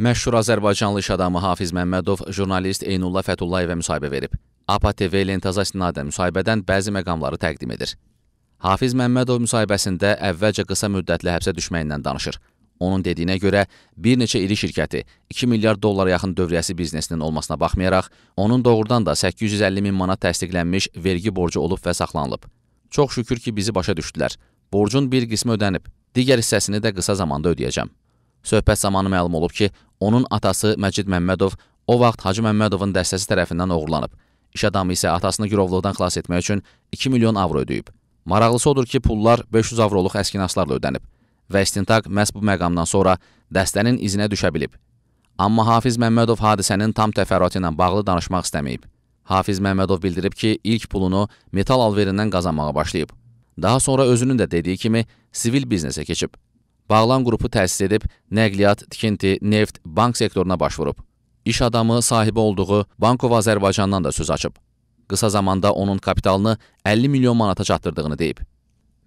Məşhur azərbaycanlı iş adamı Hafiz Məmmədov jurnalist Eynulla Fətullayevə müsahibə verib. APA TV lentaza istinadən müsahibədən bəzi məqamları təqdim edir. Hafiz Məmmədov müsahibəsində əvvəlcə qısa müddətli həbsə düşməyindən danışır. Onun dediyinə görə, bir neçə iri şirkəti 2 milyard dollara yaxın dövriyəsi biznesinin olmasına baxmayaraq, onun doğrudan da 850 min manat təsdiqlənmiş vergi borcu olub və saxlanılıb. Çox şükür ki, bizi başa düşdülər. Borcun bir qismi ödənib, digər hissəsini də qısa zamanda ödəyəcəm. Söhbət zamanı məlum olub ki, Onun atası Məcid Məmmədov o vaxt Hacı Məmmədovun dəstəsi tərəfindən oğurlanıb. İş adamı isə atasını girovluqdan xilas etmək üçün 2 milyon avro ödəyib. Maraqlısı odur ki, pullar 500 avroluq əskinaslarla ödənib və istintaq məhz bu məqamdan sonra dəstənin izinə düşə bilib. Amma Hafiz Məmmədov hadisənin tam təfərrüatı ilə bağlı danışmaq istəməyib. Hafiz Məmmədov bildirib ki, ilk pulunu metal alverindən qazanmağa başlayıb. Daha sonra özünün də dediyi kimi sivil biznesə keçib. Bağlan qrupu təsis edib, nəqliyyat, tikinti, neft, bank sektoruna başvurub. İş adamı sahibi olduğu Bankov Azərbaycandan da söz açıb. Qısa zamanda onun kapitalını 50 milyon manata çatdırdığını deyib.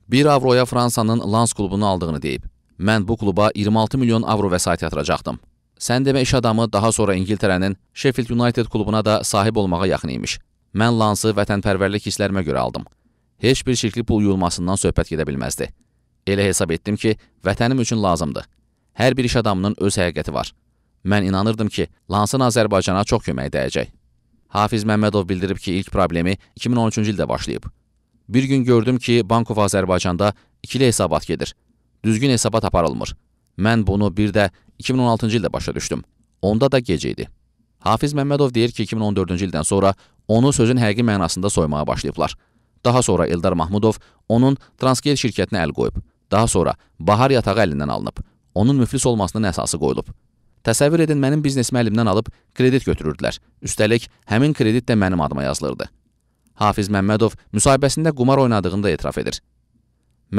1 avroya Fransanın Lans klubunu aldığını deyib. Mən bu kluba 26 milyon avro vəsait yatıracaqdım. Sən demə iş adamı daha sonra İngiltərənin Sheffield United klubuna da sahib olmağa yaxın imiş. Mən Lansı vətənpərvərlik hisslərimə görə aldım. Heç bir şirkli pul yuyulmasından söhbət gedə bilməzdi. Elə hesab etdim ki, vətənim üçün lazımdır. Hər bir iş adamının öz həqiqəti var. Mən inanırdım ki, Lansın Azərbaycana çox kömək dəyəcək. Hafiz Məmmədov bildirib ki, ilk problemi 2013-cü ildə başlayıb. Bir gün gördüm ki, Bank of Azərbaycanda ikili hesabat gedir. Düzgün hesabat aparılmır. Mən bunu bir də 2016-cı ildə başa düşdüm. Onda da gecə idi. Hafiz Məmmədov deyir ki, 2014-cü ildən sonra onu sözün həqiqi mənasında soymağa başlayıblar. Daha sonra Eldar Mahmudov onun Transgel şirkətinə əl qoyub. Daha sonra bahar yatağı əlindən alınıb. Onun müflis olmasının əsası qoyulub. Təsəvvür edin, mənim biznesimi əlimdən alıb kredit götürürdülər. Üstəlik, həmin kredit də mənim adıma yazılırdı. Hafiz Məmmədov müsahibəsində qumar oynadığını da etiraf edir.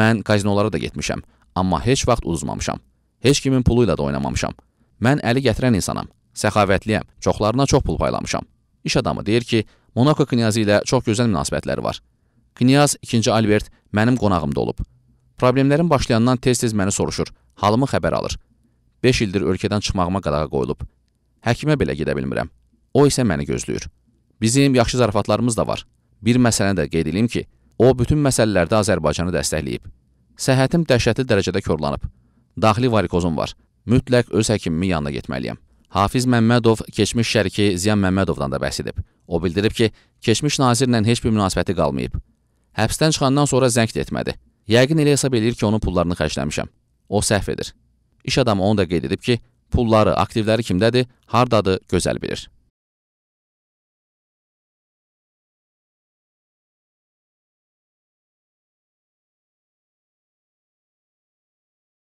Mən kazinolara da getmişəm, amma heç vaxt uzmamışam. Heç kimin pulu ilə də oynamamışam. Mən əli gətirən insanam, səxavətliyəm, çoxlarına çox pul paylamışam. İş adamı deyir ki, Monako knyazı ilə çox gözəl münasibətləri var. Knyaz 2-ci Albert mənim qonağımda olub. Problemlərin başlayandan tez-tez məni soruşur, halımı xəbər alır. 5 ildir ölkədən çıxmağıma qadağa qoyulub. Həkimə belə gedə bilmirəm. O isə məni gözləyir. Bizim yaxşı zarafatlarımız da var. Bir məsələni də qeyd edeyim ki, o bütün məsələlərdə Azərbaycanı dəstəkləyib. Səhhətim dəhşətli dərəcədə korlanıb. Daxili varikozum var. Mütləq öz həkimimin yanına getməliyəm. Hafiz Məmmədov keçmiş şəriki Ziyan Məmmədovdan da bəhs edib. O bildirib ki, keçmiş nazirlə heç bir münasibəti qalmayıb. Həbsdən çıxandan sonra zəng də etmədi. Yəqin elə hesab edir ki, onun pullarını xərcləmişəm. O səhv edir. İş adamı onu da qeyd edib ki, pulları, aktivləri kimdədir, hardadır, gözəl bilir.